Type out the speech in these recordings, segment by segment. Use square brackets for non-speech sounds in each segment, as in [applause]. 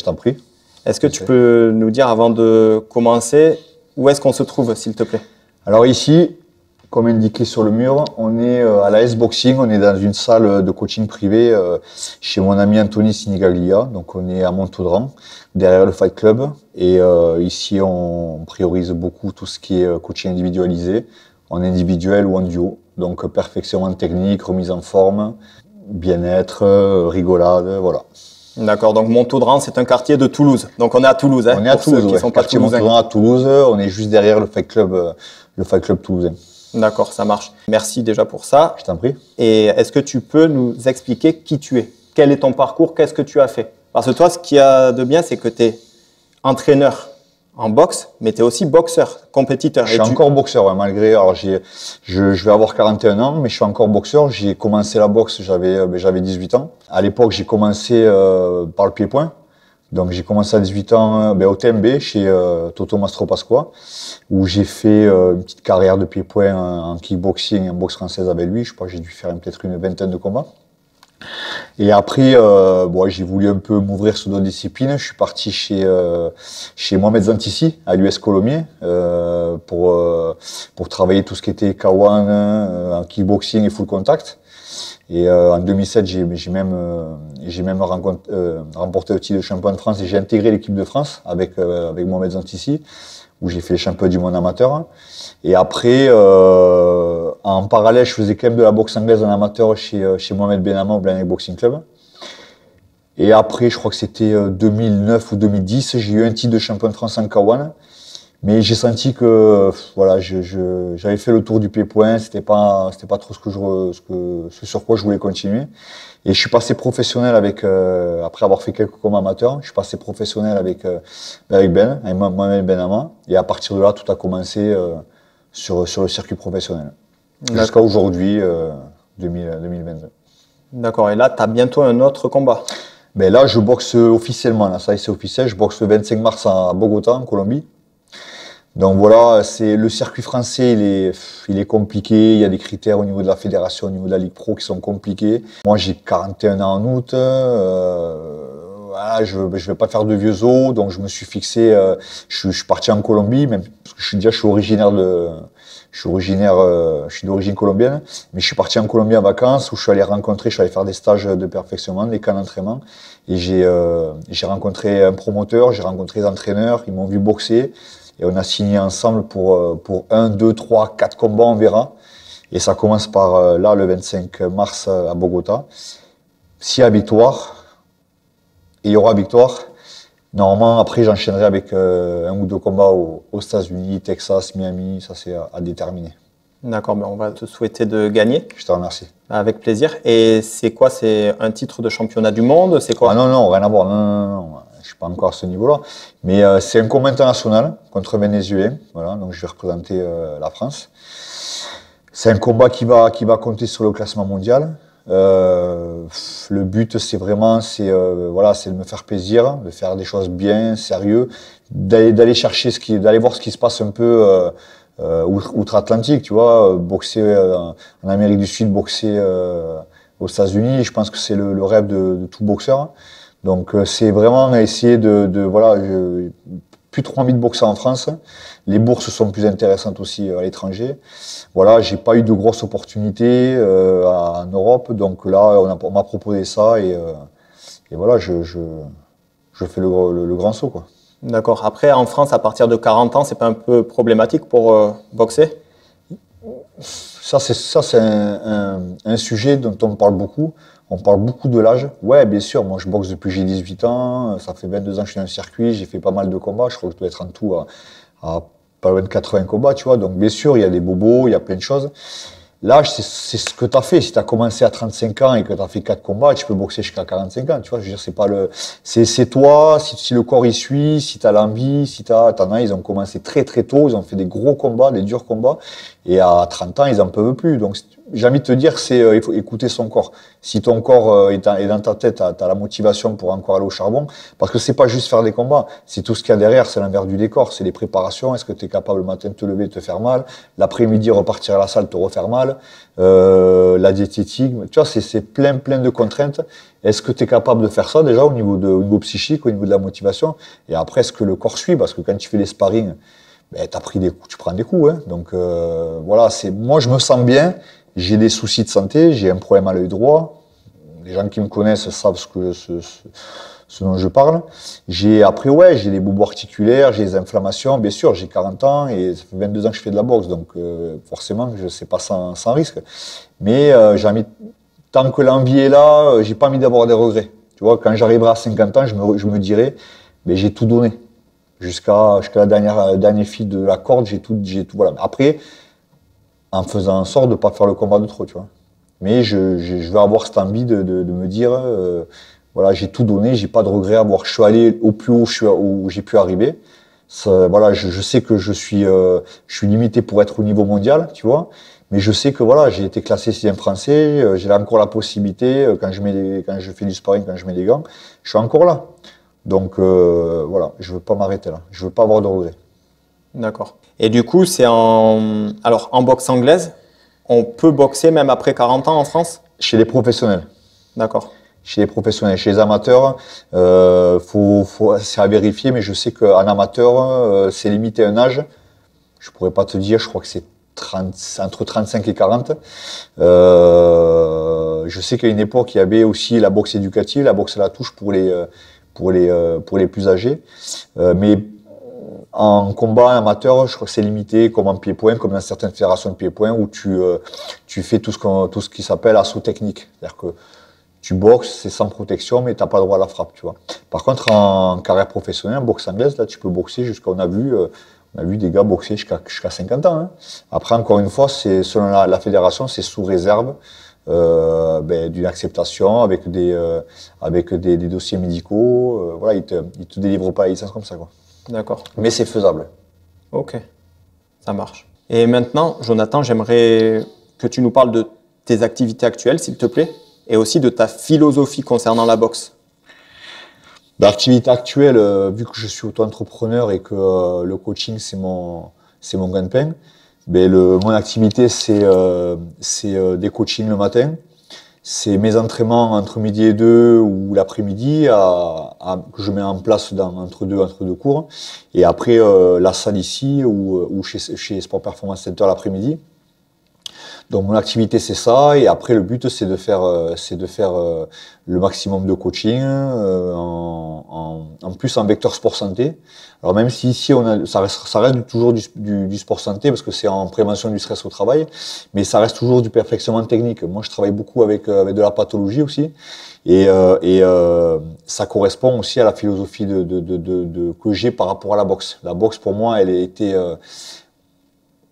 Je t'en prie. Est-ce que tu peux nous dire avant de commencer où est-ce qu'on se trouve, s'il te plaît Alors ici, comme indiqué sur le mur, on est euh, à la S-Boxing, on est dans une salle de coaching privé euh, chez mon ami Anthony Sinigaglia, donc on est à Montaudran, derrière le Fight Club, et euh, ici on priorise beaucoup tout ce qui est coaching individualisé, en individuel ou en duo, donc perfectionnement technique, remise en forme, bien-être, rigolade, voilà. D'accord, donc Montaudran, c'est un quartier de Toulouse. Donc on est à Toulouse, hein, on est à Toulouse, à Toulouse, on est juste derrière le Fight Club, euh, le Fight Club toulousain. D'accord, ça marche. Merci déjà pour ça. Je t'en prie. Et est-ce que tu peux nous expliquer qui tu es Quel est ton parcours Qu'est-ce que tu as fait Parce que toi, ce qu'il y a de bien, c'est que tu es entraîneur en boxe, mais tu es aussi boxeur, compétiteur. Je suis encore boxeur, malgré. Alors, je, vais avoir 41 ans, mais je suis encore boxeur. J'ai commencé la boxe, j'avais euh, ben, j'avais 18 ans. À l'époque, j'ai commencé euh, par le pied-point. Donc, j'ai commencé à 18 ans euh, ben, au TMB, chez Toto Mastro Pasqua, où j'ai fait une petite carrière de pied-point en kickboxing, en boxe française avec lui. Je crois que j'ai dû faire peut-être une vingtaine de combats. Et après, euh, bon, j'ai voulu un peu m'ouvrir sur d'autres disciplines. Je suis parti chez euh, chez Mohamed Zantissi à l'US Colomiers euh, pour euh, pour travailler tout ce qui était kawan, kickboxing et full contact. Et en 2007, j'ai même j'ai même remporté le titre de champion de France et j'ai intégré l'équipe de France avec avec Mohamed Zantissi où j'ai fait les championnats du monde amateur. Et après, euh, en parallèle, je faisais quand même de la boxe anglaise en amateur chez, euh, Mohamed Benama au Blanek Boxing Club. Et après, je crois que c'était 2009 euh, ou 2010, j'ai eu un titre de champion de France en K-1. Mais j'ai senti que voilà, j'avais je, fait le tour du pied-point, c'était pas c'était pas trop ce que je ce que ce sur quoi je voulais continuer. Et je suis passé professionnel avec euh, après avoir fait quelques combats amateurs, je suis passé professionnel avec avec euh, Ben, avec Ben Benama et à partir de là tout a commencé euh, sur sur le circuit professionnel. Jusqu'à aujourd'hui 2022. D'accord. Et là, tu as bientôt un autre combat. Mais ben là, je boxe officiellement là, ça c'est officiel, je boxe le 25 mars à Bogota en Colombie. Donc voilà, c'est le circuit français, il est, il est compliqué. Il y a des critères au niveau de la fédération, au niveau de la Ligue Pro qui sont compliqués. Moi, j'ai 41 ans en août. Euh, voilà, je ne vais pas faire de vieux os, donc je me suis fixé. Euh, je, je, suis parti en Colombie, même parce que je suis déjà, je suis originaire de, je suis originaire, euh, je suis d'origine colombienne, mais je suis parti en Colombie en vacances où je suis allé rencontrer, je suis allé faire des stages de perfectionnement, des camps d'entraînement, et j'ai, euh, j'ai rencontré un promoteur, j'ai rencontré des entraîneurs, ils m'ont vu boxer. Et on a signé ensemble pour, euh, pour 1, 2, 3, 4 combats, on verra. Et ça commence par euh, là, le 25 mars euh, à Bogota. S'il y a victoire, il y aura victoire. Normalement, après, j'enchaînerai avec un ou deux combats aux, États-Unis, Texas, Miami. Ça, c'est à, déterminer. D'accord, mais ben, on va te souhaiter de gagner. Je te remercie. Avec plaisir. Et c'est quoi C'est un titre de championnat du monde C'est quoi Ah non, non, rien à voir je suis pas encore à ce niveau-là, mais euh, c'est un combat international contre Venezuela, Voilà, donc je vais représenter euh, la France. C'est un combat qui va qui va compter sur le classement mondial. Euh, le but, c'est vraiment, c'est euh, voilà, c'est de me faire plaisir, de faire des choses bien, sérieux, d'aller d'aller chercher ce qui, d'aller voir ce qui se passe un peu. outre-Atlantique, tu vois, boxer en Amérique du Sud, boxer aux États-Unis, je pense que c'est le, rêve de tout boxeur. Donc euh, c'est vraiment essayer de, de voilà, plus de 3000 bourses en France. Les bourses sont plus intéressantes aussi euh, à l'étranger. Voilà, j'ai pas eu de grosses opportunités euh, en Europe, donc là on m'a proposé ça et, voilà, je, je, fais le, grand saut quoi. D'accord. Après, en France, à partir de 40 ans, c'est pas un peu problématique pour boxer Ça, c'est ça, c'est un, sujet dont on parle beaucoup. On parle beaucoup de l'âge. Ouais, bien sûr, moi je boxe depuis j'ai 18 ans, ça fait 22 ans que je suis dans le circuit, j'ai fait pas mal de combats, je crois que je dois être en tout à, pas loin de 80 combats, tu vois. Donc bien sûr, il y a des bobos, il y a plein de choses. L'âge, c'est ce que tu as fait. Si tu as commencé à 35 ans et que tu as fait 4 combats, tu peux boxer jusqu'à 45 ans. Tu vois, je veux c'est pas le. C'est toi, si, le corps y suit, si tu as l'envie, si tu as. T'en ils ont commencé très très tôt, ils ont fait des gros combats, des durs combats. Et à 30 ans, ils en peuvent plus. Donc, j'ai envie de te dire, c'est euh, il faut écouter son corps. Si ton corps euh, est, dans ta tête, tu as, la motivation pour encore aller au charbon, parce que c'est pas juste faire des combats, c'est tout ce qu'il y a derrière, c'est l'envers du décor, c'est les préparations, est-ce que tu es capable le matin de te lever et te faire mal, l'après-midi repartir à la salle, te refaire mal, euh, la diététique, tu vois, c'est plein, plein de contraintes. Est-ce que tu es capable de faire ça déjà au niveau, de, au niveau psychique, au niveau de la motivation Et après, est-ce que le corps suit Parce que quand tu fais les sparring, ben, as pris des coups, tu prends des coups. Hein. Donc euh, voilà, c'est moi je me sens bien. J'ai des soucis de santé, j'ai un problème à l'œil droit. Les gens qui me connaissent savent ce que ce, ce, dont je parle. J'ai après ouais, j'ai des bobos articulaires, j'ai des inflammations, bien sûr. J'ai 40 ans et ça fait 22 ans que je fais de la boxe, donc euh, forcément je sais pas sans, sans risque. Mais euh, j'ai tant que l'envie est là, euh, j'ai pas envie d'avoir des regrets. Tu vois, quand j'arriverai à 50 ans, je me, je me dirai, mais ben, j'ai tout donné jusqu'à la dernière dernier fil de la corde, j'ai tout, j'ai tout. Après, en faisant en sorte de ne pas faire le combat de trop, tu vois. Mais je, je, veux avoir cette envie de, me dire, euh, voilà, j'ai tout donné, j'ai pas de regret à voir. Je suis allé au plus haut où j'ai pu arriver. voilà, je, sais que je suis, euh, je suis limité pour être au niveau mondial, tu vois. Mais je sais que voilà, j'ai été classé sixième français, euh, j'ai encore la possibilité quand je mets quand je fais du sparring, quand je mets des gants, je suis encore là. Donc euh, voilà, je ne veux pas m'arrêter là. Je ne veux pas avoir de regrets. D'accord. Et du coup, c'est en. Alors, en boxe anglaise, on peut boxer même après 40 ans en France Chez les professionnels. D'accord. Chez les professionnels, chez les amateurs, euh, faut, faut, c'est à vérifier, mais je sais qu'en amateur, euh, c'est limité à un âge. Je pourrais pas te dire, je crois que c'est entre 35 et 40. je sais qu'à une époque, il y avait aussi la boxe éducative, la boxe à la touche pour les, pour les, euh, pour les plus âgés. Euh, mais euh, en combat amateur, je crois que c'est limité, comme en pied-point, comme dans certaines fédérations de pied-point, où tu, tu fais tout ce, tout ce qui s'appelle assaut technique. C'est-à-dire que tu boxes, c'est sans protection, mais tu n'as pas le droit à la frappe, tu vois. Par contre, en carrière professionnelle, en boxe anglaise, là, tu peux boxer jusqu'à, on a vu, on a vu des gars boxer jusqu'à, 50 ans. Hein. Après, encore une fois, c'est, selon la fédération, c'est sous réserve. Euh, ben, d'une acceptation avec des, euh, avec des, dossiers médicaux. Euh, voilà, ils ne te, délivrent pas ils licence comme ça. Quoi. D'accord. Mais c'est faisable. Ok, ça marche. Et maintenant, Jonathan, j'aimerais que tu nous parles de tes activités actuelles, s'il te plaît, et aussi de ta philosophie concernant la boxe. L'activité bah, actuelle, vu que je suis auto-entrepreneur et que le coaching, c'est mon, c'est mon pain ben le, mon activité, euh, c'est euh, des coachings le matin, c'est mes entraînements entre midi et deux ou l'après-midi à, que je mets en place dans, entre deux entre deux cours, et après euh, la salle ici ou, euh, ou chez, chez Sport Performance Center l'après-midi. Donc mon activité c'est ça et après le but c'est de faire euh, c'est de faire euh, le maximum de coaching euh, en, en, plus en vecteur sport santé. Alors même si ici on ça reste toujours du, du, sport santé parce que c'est en prévention du stress au travail, mais ça reste toujours du perfectionnement technique. Moi je travaille beaucoup avec avec de la pathologie aussi et, et ça correspond aussi à la philosophie de, de, de, que j'ai par rapport à la boxe. La boxe pour moi elle était euh,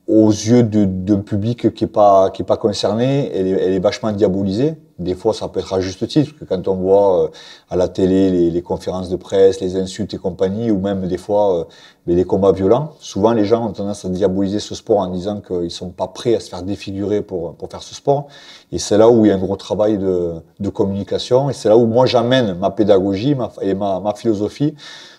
aux yeux d'un public qui est pas qui est pas concerné, elle est, elle est, vachement diabolisée. Des fois, ça peut être à juste titre, parce que quand on voit euh, à la télé les, conférences de presse, les insultes et compagnie, ou même des fois euh, mais les combats violents, souvent les gens ont tendance à diaboliser ce sport en disant qu'ils sont pas prêts à se faire défigurer pour pour faire ce sport. Et c'est là où il y a un gros travail de, de communication, et c'est là où moi j'amène ma pédagogie et ma, ma, philosophie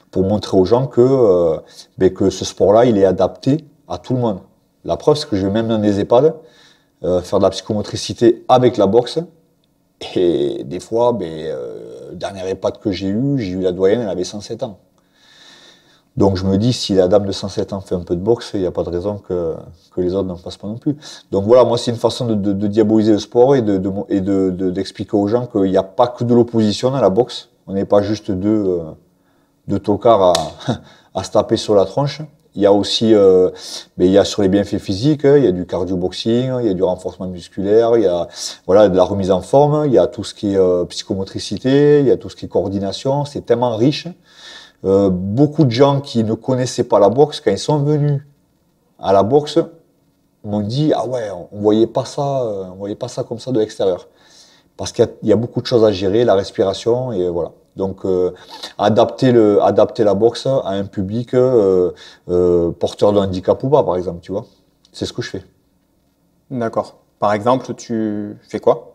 pour montrer aux gens que euh, ben, que ce sport-là, il est adapté à tout le monde la preuve, c'est que je vais même dans des EHPAD euh, faire de la psychomotricité avec la boxe. Et des fois, ben, euh, dernière EHPAD que j'ai eu, j'ai eu la doyenne, elle avait 107 ans. Donc je me dis, si la dame de 107 ans fait un peu de boxe, il n'y a pas de raison que, les autres n'en fassent pas non plus. Donc voilà, moi c'est une façon de, diaboliser le sport et d'expliquer aux gens qu'il n'y a pas que de l'opposition à la boxe. On n'est pas juste deux, euh, tocards [laughs] à se taper sur la tronche. Il y a aussi, mais euh, ben, il y a sur les bienfaits physiques, hein, il y a du cardio-boxing, il y a du renforcement musculaire, il y a voilà de la remise en forme, il y a tout ce qui est euh, psychomotricité, il y a tout ce qui est coordination. C'est tellement riche. Euh, beaucoup de gens qui ne connaissaient pas la boxe, quand ils sont venus à la boxe, m'ont dit ah ouais, on voyait pas ça, on voyait pas ça comme ça de l'extérieur, parce qu'il y, a beaucoup de choses à gérer, la respiration et voilà. Donc, euh, adapter, adapter la boxe à un public euh, euh, porteur de handicap ou pas, par exemple, tu vois. C'est ce que je fais. D'accord. Par exemple, tu fais quoi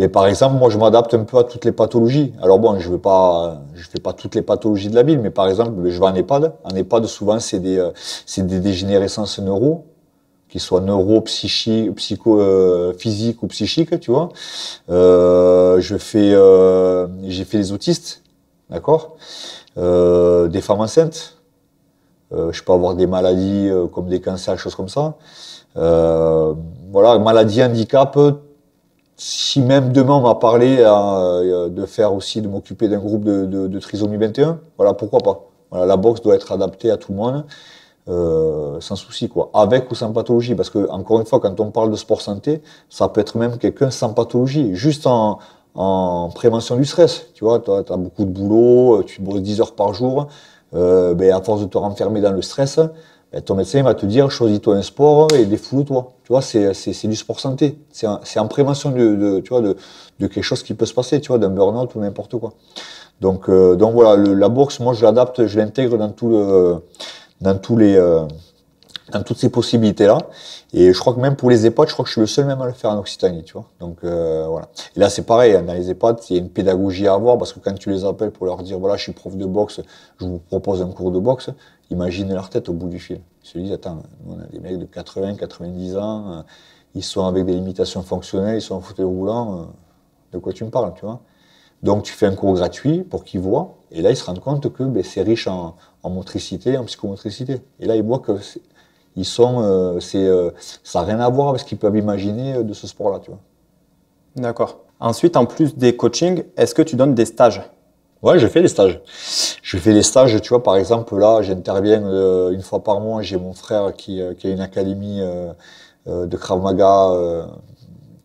mais par exemple, moi, je m'adapte un peu à toutes les pathologies. Alors bon, je ne pas, je fais pas toutes les pathologies de la ville, mais par exemple, je vais en EHPAD. En EHPAD, souvent, c'est des, c'est des dégénérescences neuro qu'ils soient neuro, psychique, euh, physique ou psychique, tu vois. Euh, je fais, euh, j'ai fait des autistes, d'accord, des femmes enceintes. je peux avoir des maladies comme des cancers, choses comme ça. voilà, maladie, handicap. Si même demain on m'a parlé de faire aussi, de m'occuper d'un groupe de, de, trisomie 21, voilà, pourquoi pas. la boxe doit être adaptée à tout le monde. Euh, sans souci, quoi, avec ou sans pathologie. Parce que, encore une fois, quand on parle de sport santé, ça peut être même quelqu'un sans pathologie, juste en, prévention du stress. Tu vois, tu as, beaucoup de boulot, euh, tu bosses 10 heures par jour, euh, ben, à force de te renfermer dans le stress, ben, ton médecin va te dire choisis-toi un sport et défoule-toi. Tu vois, c'est du sport santé. C'est en prévention de, tu vois, de, de quelque chose qui peut se passer, tu vois, d'un burn-out ou n'importe quoi. Donc, euh, donc voilà, la bourse, moi je l'adapte, je l'intègre dans tout le dans tous les euh, dans toutes ces possibilités là et je crois que même pour les EHPAD je crois que je suis le seul même à le faire en Occitanie tu vois donc euh, voilà et là c'est pareil hein, dans les EHPAD il y a une pédagogie à avoir parce que quand tu les appelles pour leur dire voilà je suis prof de boxe je vous propose un cours de boxe imaginez leur tête au bout du fil ils se disent attends on a des mecs de 80 90 ans euh, ils sont avec des limitations fonctionnelles ils sont en fauteuil roulant de quoi tu me parles tu vois donc tu fais un cours gratuit pour qu'ils voient, et là ils se rendent compte que ben, c'est riche en, motricité, en psychomotricité. Et là ils voient que ils euh, euh, ça n'a rien à voir avec ce qu'ils peuvent imaginer euh, de ce sport-là, tu D'accord. Ensuite, en plus des coachings, est-ce que tu donnes des stages Ouais, je fais des stages. Je fais des stages, tu vois, par exemple, là, j'interviens une fois par mois, j'ai mon frère qui, qui a une académie de Krav Maga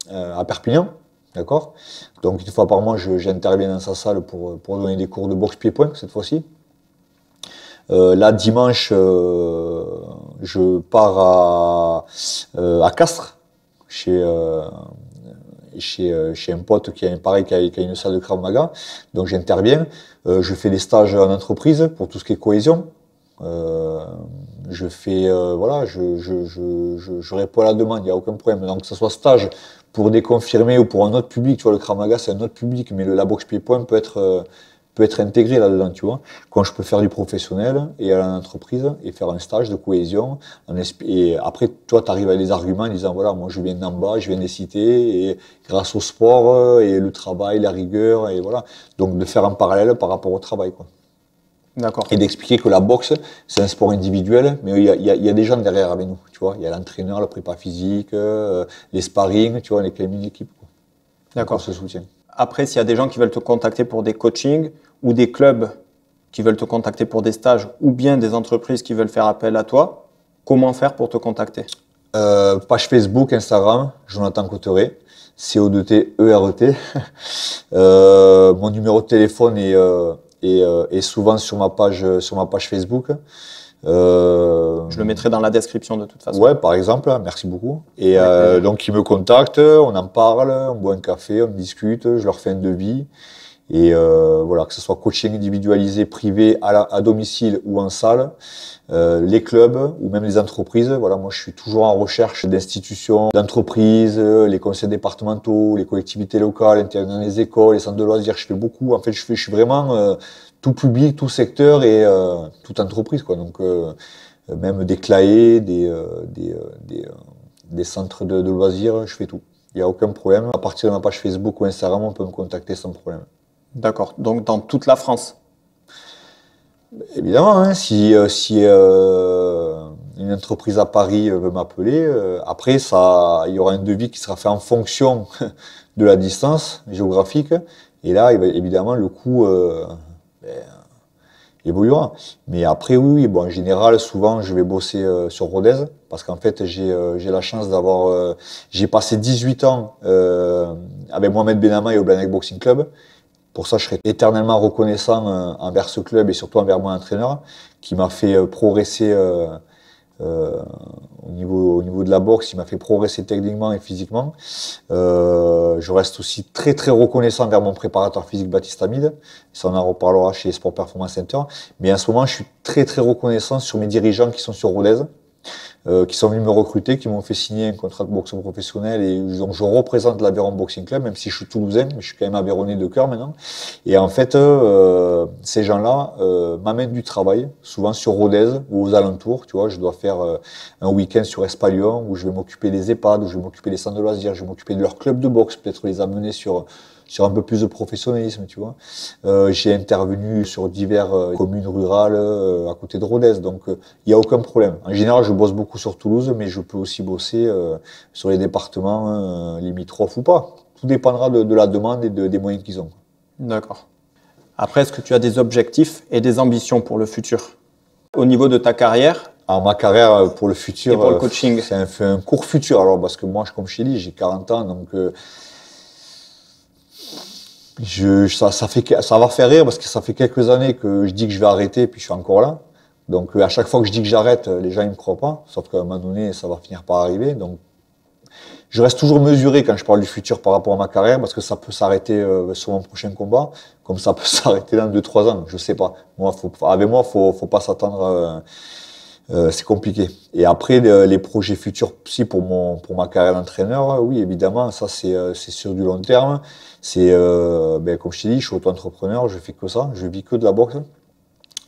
à Perpignan. D'accord Donc, une fois par mois, j'interviens dans sa salle pour, donner des cours de boxe pied-point, cette fois-ci. Euh, là, dimanche, euh, je pars à, euh, Castres, chez, chez, un pote qui a, pareil, qui une salle de Krav Maga. Donc, j'interviens. je fais des stages en entreprise pour tout ce qui est cohésion. je fais, voilà, je, je, réponds à la demande, il n'y a aucun problème. Donc, que ce soit stage pour déconfirmer ou pour un autre public. Tu vois, le Kramaga, c'est un autre public, mais le, la pied-point peut être, euh, peut être intégré là-dedans, tu vois. Quand je peux faire du professionnel et aller en entreprise et faire un stage de cohésion, en et après, toi, tu arrives à des arguments en disant, voilà, moi, je viens d'en bas, je viens des cités, et grâce au sport euh, et le travail, la rigueur, et voilà. Donc, de faire un parallèle par rapport au travail, quoi et d'expliquer que la boxe, c'est un sport individuel, mais il y a, des gens derrière avec nous, tu vois. Il y a l'entraîneur, la prépa physique, euh, les sparring, tu vois, on est quand D'accord. se soutient. Après, s'il y a des gens qui veulent te contacter pour des coachings ou des clubs qui veulent te contacter pour des stages ou bien des entreprises qui veulent faire appel à toi, comment faire pour te contacter euh, Page Facebook, Instagram, Jonathan Cotteret. CO2T, e e [laughs] euh, mon numéro de téléphone est euh, et, euh, et, souvent sur ma page, sur ma page Facebook. Euh, je le mettrai dans la description de toute façon. Ouais, par exemple, hein, merci beaucoup. Et euh, donc, ils me contactent, on en parle, on boit un café, on discute, je leur fais un devis. Et euh, voilà, que ce soit coaching individualisé, privé, à, à domicile ou en salle, euh, les clubs ou même les entreprises. Voilà, moi je suis toujours en recherche d'institutions, d'entreprises, euh, les conseils départementaux, les collectivités locales, les écoles, les centres de loisirs. Je fais beaucoup. En fait, je fais, je suis vraiment tout public, tout secteur et toute entreprise. Quoi. Donc même des claés, des des, centres de, de loisirs, je fais tout. Il n'y a aucun problème. À partir de ma page Facebook ou Instagram, on peut me contacter sans problème. D'accord, donc dans toute la France Évidemment, hein. si, euh, euh, une entreprise à Paris euh, veut m'appeler, après, ça, il y aura un devis qui sera fait en fonction [laughs] de la distance géographique. Et là, évidemment, le coût ben, évoluera. Mais après, oui, bon, en général, souvent, je vais bosser sur Rodez parce qu'en fait, j'ai la chance d'avoir... j'ai passé 18 ans avec Mohamed Benama et au Blanek Boxing Club. Pour ça, je serai éternellement reconnaissant euh, envers ce club et surtout envers mon entraîneur qui m'a fait euh, progresser euh, au, niveau, au niveau de la boxe, qui m'a fait progresser techniquement et physiquement. je reste aussi très très reconnaissant envers mon préparateur physique Baptiste Amide, ça on en reparlera chez Sport Performance Center, mais en ce moment je suis très très reconnaissant sur mes dirigeants qui sont sur Rodez, euh, qui sont venus me recruter, qui m'ont fait signer un contrat de boxe professionnel et donc je représente l'Aveyron Boxing Club, même si je suis toulousain, mais je suis quand même Aveyronné de cœur maintenant. Et en fait, euh, ces gens-là euh, m'amènent du travail, souvent sur Rodez ou aux alentours, tu vois, je dois faire un week-end sur Espalion où je vais m'occuper des EHPAD, où je vais m'occuper des centres de loisirs, je vais m'occuper de leur club de boxe, peut-être les amener sur sur un peu plus de professionnalisme, tu vois. Euh, j'ai intervenu sur divers euh, communes rurales euh, à côté de Rodez, donc il n'y a aucun problème. En général, je bosse beaucoup sur Toulouse, mais je peux aussi bosser sur les départements limitrophes ou pas. Tout dépendra de, la demande et de, des moyens qu'ils ont. D'accord. Après, est-ce que tu as des objectifs et des ambitions pour le futur Au niveau de ta carrière, ah, ma carrière pour le futur. C'est un, un, court futur. Alors, parce que moi, comme je chez j'ai 40 ans, donc je, ça, ça, fait, ça va faire rire parce que ça fait quelques années que je dis que je vais arrêter, puis je suis encore là. Donc euh, à chaque fois que je dis que j'arrête, euh, les gens ils me croient pas. Sauf qu'à un moment donné, ça va finir par arriver. Donc je reste toujours mesuré quand je parle du futur par rapport à ma carrière parce que ça peut s'arrêter euh, sur mon prochain combat, comme ça peut [laughs] s'arrêter dans deux trois ans. Je sais pas. Moi, faut, avec moi, faut, faut pas s'attendre. Euh, c'est compliqué. Et après, les, projets futurs, si pour, mon, pour ma carrière d'entraîneur, euh, oui, évidemment, ça euh, c'est sur du long terme. C'est, ben, comme je t'ai dit, je suis auto-entrepreneur, je fais que ça, je vis que de la boxe.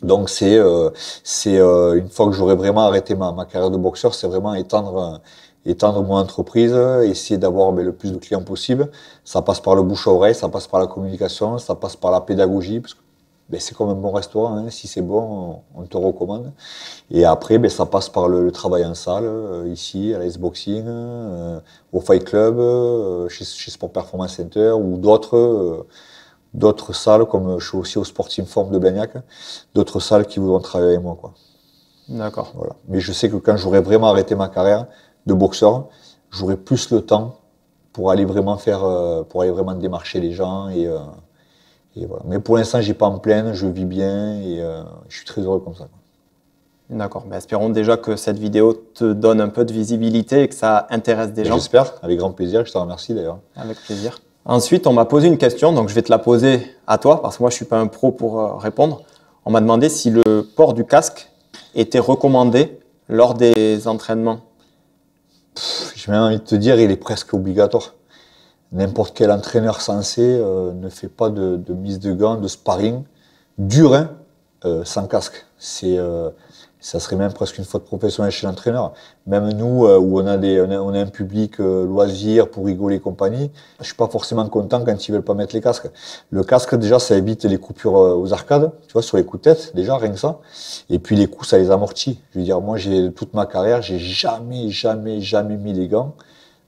Donc c'est c'est une fois que j'aurai vraiment arrêté ma, ma carrière de boxeur, c'est vraiment étendre étendre mon entreprise, essayer d'avoir ben, le plus de clients possible. Ça passe par le bouche à oreille, ça passe par la communication, ça passe par la pédagogie, parce que ben, c'est comme un bon restaurant, hein. si c'est bon, on, te recommande. Et après, ben, ça passe par le, travail en salle, euh, ici, à la Boxing, euh, au Fight Club, euh, chez, Sport Performance Center ou d'autres. d'autres salles, comme je suis aussi au Sporting Forme de Blagnac, d'autres salles qui voudront travailler avec moi. Quoi. D'accord. Voilà. Mais je sais que quand j'aurai vraiment arrêté ma carrière de boxeur, j'aurai plus le temps pour aller vraiment faire, pour aller vraiment démarcher les gens et, mais pour l'instant, j'ai pas en pleine, je vis bien et euh, je suis très heureux comme ça. D'accord, mais espérons déjà que cette vidéo te donne un peu de visibilité et que ça intéresse des gens. J'espère, avec grand plaisir, je te remercie d'ailleurs. Avec plaisir. Ensuite, on m'a posé une question, donc je vais te la poser à toi, parce que moi je suis pas un pro pour euh, répondre. On m'a demandé si le port du casque était recommandé lors des entraînements. J'ai même envie de te dire, il est presque obligatoire. N'importe quel entraîneur sensé euh, ne fait pas de, mise de gants, de sparring dur hein, euh, sans casque. C'est, euh, ça serait même presque une faute professionnelle chez l'entraîneur. Même nous, où on a, des, on a, on a un public loisir pour rigoler et compagnie, je suis pas forcément content quand ils veulent pas mettre les casques. Le casque, déjà, ça évite les coupures aux arcades, tu vois, sur les coups de tête, déjà, rien que ça. Et puis les coups, ça les amortit. Je veux dire, moi, j'ai toute ma carrière, j'ai jamais, jamais, jamais mis les gants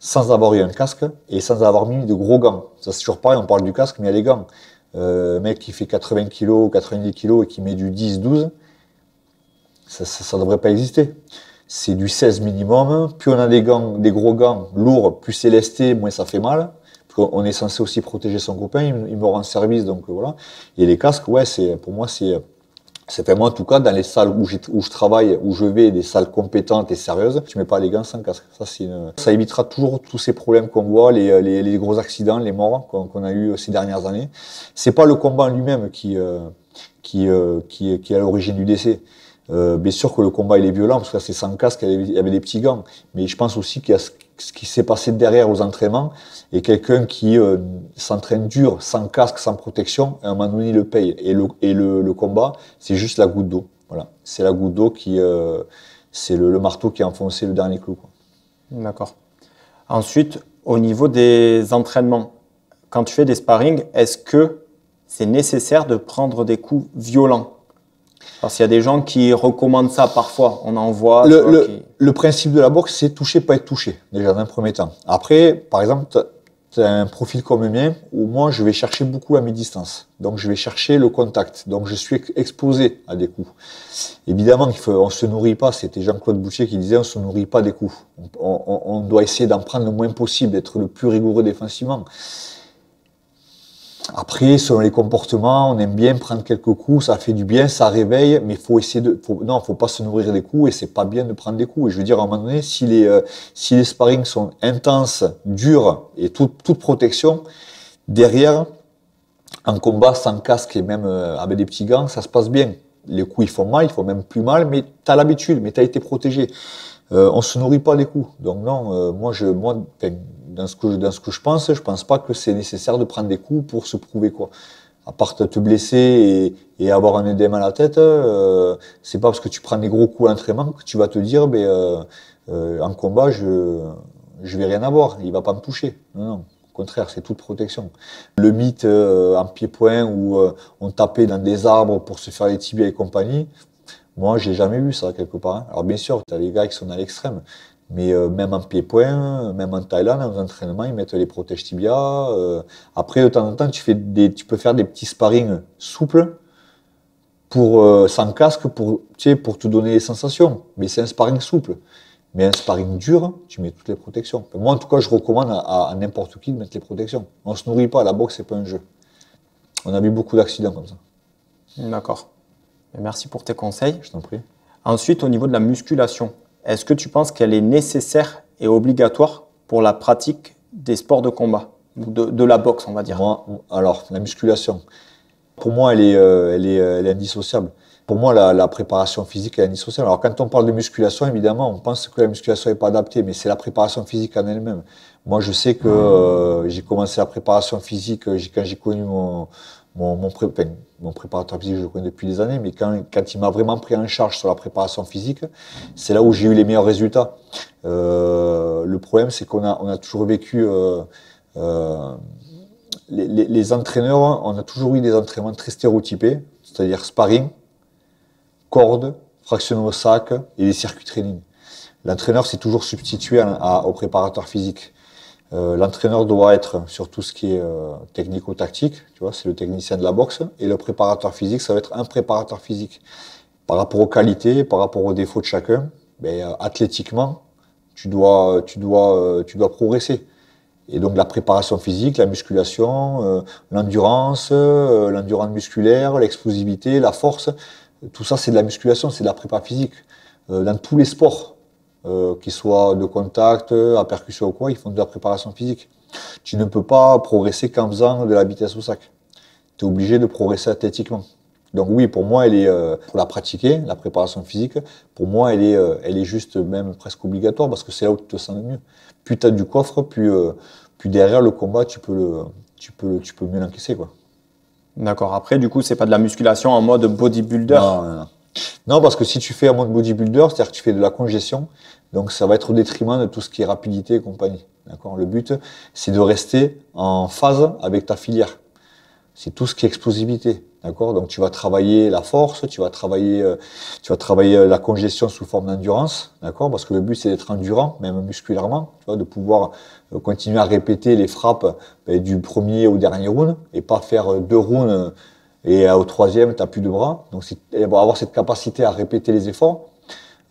sans avoir eu un casque et sans avoir mis de gros gants. Ça, c'est toujours pareil, on parle du casque, mais il y a les gants. Euh, mec qui fait 80 kg 90 kg et qui met du 10-12, ça ne devrait pas exister. C'est du 16 minimum. puis on a des, gants, des gros gants lourds, plus c'est lesté, moins ça fait mal. on est censé aussi protéger son copain, il, me rend service, donc voilà. Et les casques, ouais, pour moi, c'est c'est vraiment en tout cas dans les salles où, où, je travaille, où je vais, des salles compétentes et sérieuses, tu mets pas les gants sans casque. Ça, ça évitera toujours tous ces problèmes qu'on voit, les, les, gros accidents, les morts qu'on a eu euh, ces dernières années. C'est pas le combat lui-même qui, euh, qui, euh, qui, est à l'origine du décès. Euh, bien sûr que le combat il est violent parce que c'est sans casque, il y avait des petits gants. Mais je pense aussi qu'il y a ce, qui s'est passé derrière aux entraînements et quelqu'un qui euh, s'entraîne dur, sans casque, sans protection, à un moment donné il le paye. Et le, et le, combat, c'est juste la goutte d'eau. Voilà, c'est la goutte d'eau qui, euh, c'est le, le, marteau qui a enfoncé le dernier clou. D'accord. Ensuite, au niveau des entraînements, quand tu fais des sparring, est-ce que c'est nécessaire de prendre des coups violents parce qu'il y a des gens qui recommandent ça parfois. On en voit. Le, principe de la boxe, c'est toucher, pas être touché, déjà, dans un premier temps. Après, par exemple, tu as un profil comme le mien où moi, je vais chercher beaucoup à mes distances. Donc, je vais chercher le contact. Donc, je suis exposé à des coups. Évidemment, on ne se nourrit pas. C'était Jean-Claude Boucher qui disait on ne se nourrit pas des coups. On, on doit essayer d'en prendre le moins possible, d'être le plus rigoureux défensivement. Après, selon les comportements, on aime bien prendre quelques coups, ça fait du bien, ça réveille, mais faut essayer de, non, faut pas se nourrir des coups et c'est pas bien de prendre des coups. Et je veux dire, à un moment donné, si les, euh, si les sparring sont intenses, durs et toute protection, derrière, en combat sans casque et même euh, avec des petits gants, ça se passe bien. Les coups, ils font mal, ils font même plus mal, mais tu as l'habitude, mais tu as été protégé. Euh, on se nourrit pas des coups. Donc non, moi, je, moi, dans ce que dans ce je pense, je pense pas que c'est nécessaire de prendre des coups pour se prouver quoi. À part te blesser et, avoir un œdème à la tête, ce euh, c'est pas parce que tu prends des gros coups à l'entraînement que tu vas te dire, mais ben, euh, euh, en combat je je vais rien avoir, il va pas me toucher. Non, non. Au contraire, c'est toute protection. Le mythe en pied-point où on tapait dans des arbres pour se faire les tibias et compagnie, moi, j'ai jamais vu ça quelque part. Hein. Alors bien sûr, tu as les gars qui sont à l'extrême, mais euh, même en pied-point, même en Thaïlande, en entraînement, ils mettent les protèges tibias. Euh. Après, de temps en temps, tu, fais des, tu peux faire des petits sparring souples pour, euh, sans casque pour, pour te donner les sensations. Mais c'est un sparring souple. Mais un sparring dur, tu mets toutes les protections. moi, en tout cas, je recommande à, n'importe qui de mettre les protections. On ne se nourrit pas, la boxe, c'est pas un jeu. On a vu beaucoup d'accidents comme ça. D'accord. Merci pour tes conseils. Je t'en prie. Ensuite, au niveau de la musculation, est-ce que tu penses qu'elle est nécessaire et obligatoire pour la pratique des sports de combat de, la boxe, on va dire Alors, la musculation, pour moi, elle est, euh, euh, elle est, indissociable. Pour moi, la, préparation physique est indissociable. Alors, quand on parle de musculation, évidemment, on pense que la musculation n'est pas adaptée, mais c'est la préparation physique en elle-même. Moi, je sais que euh, j'ai commencé la préparation physique quand j'ai connu mon, mon, mon, préparateur physique, je le connais depuis des années, mais quand, il m'a vraiment pris en charge sur la préparation physique, c'est là où j'ai eu les meilleurs résultats. Euh, le problème, c'est qu'on a, toujours vécu. Euh, euh, les, entraîneurs, on a toujours eu des entraînements très stéréotypés, c'est-à-dire sparring, corde, fractionnement au sac et les circuits training. L'entraîneur s'est toujours substitué au préparateur physique. Euh, l'entraîneur doit être sur tout ce qui est euh, technique ou tactique tu vois, c'est le technicien de la boxe, et le préparateur physique, ça va être un préparateur physique. Par rapport aux qualités, par rapport aux défauts de chacun, ben, euh, athlétiquement, tu dois, tu dois, tu dois progresser. Et donc la préparation physique, la musculation, l'endurance, l'endurance musculaire, l'explosivité, la force, tout ça c'est de la musculation, c'est de la prépa physique. dans tous les sports, euh, qu'ils soient de contact, euh, à percussion ou quoi, ils font de la préparation physique. Tu ne peux pas progresser qu'en faisant de la vitesse au sac. Tu es obligé de progresser athlétiquement. Donc oui, pour moi, elle est, euh, pour la pratiquer, la préparation physique, pour moi, elle est, elle est juste même presque obligatoire parce que c'est là où tu te sens mieux. Puis tu as du coffre, puis puis derrière le combat, tu peux, le, tu peux, tu peux mieux l'encaisser. D'accord. Après, du coup, c'est pas de la musculation en mode bodybuilder. non. Non, parce que si tu fais un mode bodybuilder, c'est-à-dire que tu fais de la congestion, donc ça va être au détriment de tout ce qui est rapidité et compagnie. D'accord Le but, c'est de rester en phase avec ta filière. C'est tout ce qui est explosivité. D'accord Donc tu vas travailler la force, tu vas travailler, euh, tu vas travailler euh, la congestion sous forme d'endurance, d'accord Parce que le but c'est d'être endurant, même musculairement, de pouvoir euh, continuer à répéter les frappes ben, du premier au dernier round et pas faire deux rounds et euh, au troisième, tu n'as plus de bras. Donc, avoir cette capacité à répéter les efforts,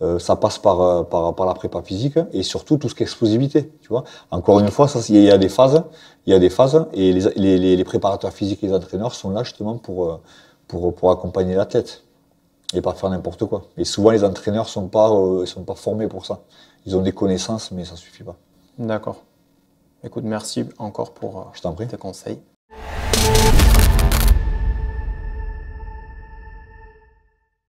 euh, ça passe par, euh, par, par, la prépa physique et surtout tout ce qui est explosivité. Tu vois Encore une fois, il y a des phases. Il y a des phases et les, les, les, préparateurs physiques et les entraîneurs sont là justement pour, pour, pour accompagner l'athlète et pas faire n'importe quoi. Et souvent, les entraîneurs ne sont, pas, sont pas formés pour ça. Ils ont des connaissances, mais ça ne suffit pas. D'accord. Écoute, merci encore pour tes conseils.